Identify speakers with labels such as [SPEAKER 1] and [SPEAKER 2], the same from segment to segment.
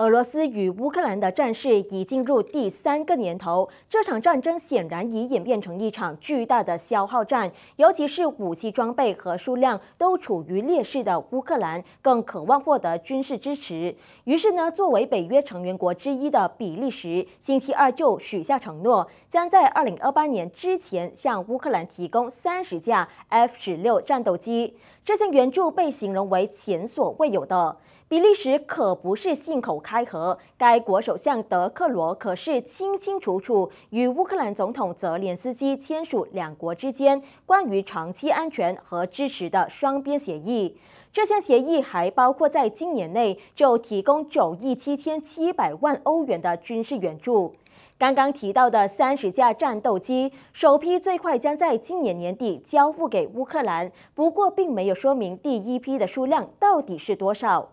[SPEAKER 1] 俄罗斯与乌克兰的战事已进入第三个年头，这场战争显然已演变成一场巨大的消耗战。尤其是武器装备和数量都处于劣势的乌克兰，更渴望获得军事支持。于是呢，作为北约成员国之一的比利时，星期二就许下承诺，将在二零二八年之前向乌克兰提供三十架 F 十六战斗机。这项援助被形容为前所未有的。比利时可不是信口开河，该国首相德克罗可是清清楚楚与乌克兰总统泽连斯基签署两国之间关于长期安全和支持的双边协议。这项协议还包括在今年内就提供九亿七千七百万欧元的军事援助。刚刚提到的三十架战斗机，首批最快将在今年年底交付给乌克兰，不过并没有说明第一批的数量到底是多少。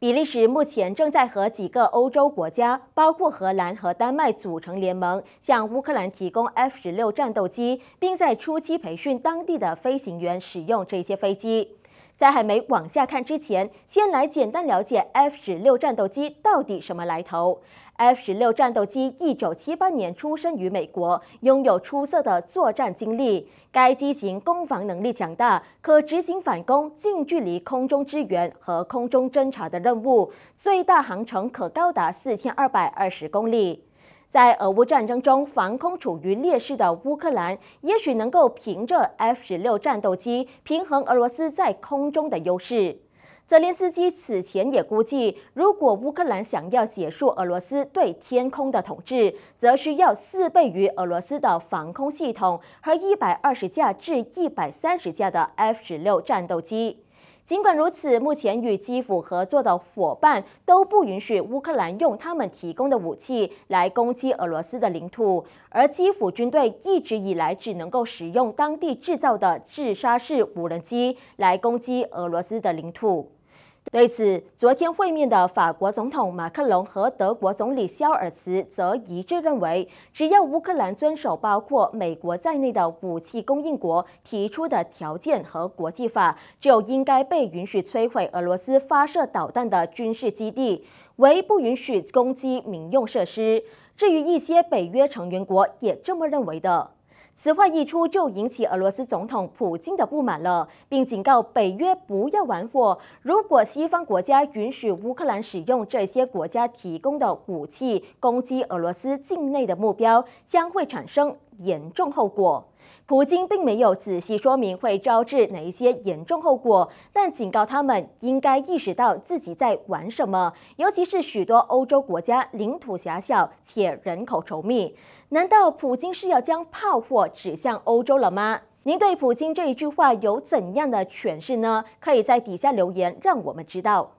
[SPEAKER 1] 比利时目前正在和几个欧洲国家，包括荷兰和丹麦组成联盟，向乌克兰提供 F 十六战斗机，并在初期培训当地的飞行员使用这些飞机。在还没往下看之前，先来简单了解 F 十六战斗机到底什么来头。F 十六战斗机一九七八年出生于美国，拥有出色的作战经历。该机型攻防能力强大，可执行反攻、近距离空中支援和空中侦察的任务，最大航程可高达四千二百二十公里。在俄乌战争中，防空处于劣势的乌克兰，也许能够凭着 F 十六战斗机平衡俄罗斯在空中的优势。泽连斯基此前也估计，如果乌克兰想要结束俄罗斯对天空的统治，则需要四倍于俄罗斯的防空系统和一百二十架至一百三十架的 F 十六战斗机。尽管如此，目前与基辅合作的伙伴都不允许乌克兰用他们提供的武器来攻击俄罗斯的领土，而基辅军队一直以来只能够使用当地制造的自杀式无人机来攻击俄罗斯的领土。对此，昨天会面的法国总统马克龙和德国总理肖尔茨则一致认为，只要乌克兰遵守包括美国在内的武器供应国提出的条件和国际法，就应该被允许摧毁俄罗斯发射导弹的军事基地，唯不允许攻击民用设施。至于一些北约成员国，也这么认为的。此话一出，就引起俄罗斯总统普京的不满了，并警告北约不要玩火。如果西方国家允许乌克兰使用这些国家提供的武器攻击俄罗斯境内的目标，将会产生。严重后果，普京并没有仔细说明会招致哪一些严重后果，但警告他们应该意识到自己在玩什么，尤其是许多欧洲国家领土狭小且人口稠密。难道普京是要将炮火指向欧洲了吗？您对普京这一句话有怎样的诠释呢？可以在底下留言让我们知道。